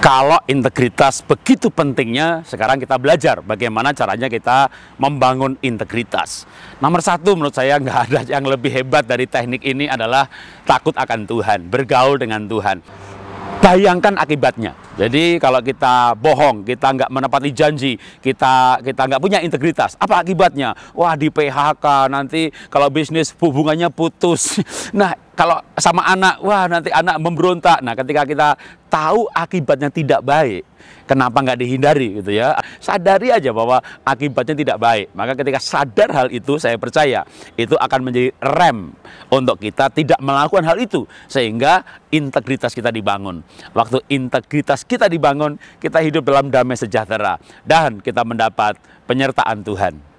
kalau integritas begitu pentingnya, sekarang kita belajar bagaimana caranya kita membangun integritas. Nomor satu menurut saya nggak ada yang lebih hebat dari teknik ini adalah takut akan Tuhan, bergaul dengan Tuhan. Bayangkan akibatnya. Jadi kalau kita bohong, kita nggak menepati janji, kita kita nggak punya integritas, apa akibatnya? Wah di PHK nanti kalau bisnis hubungannya putus. Nah kalau sama anak, wah nanti anak memberontak. Nah, ketika kita tahu akibatnya tidak baik, kenapa nggak dihindari gitu ya? Sadari aja bahwa akibatnya tidak baik. Maka ketika sadar hal itu, saya percaya itu akan menjadi rem untuk kita tidak melakukan hal itu sehingga integritas kita dibangun. Waktu integritas kita dibangun, kita hidup dalam damai sejahtera dan kita mendapat penyertaan Tuhan.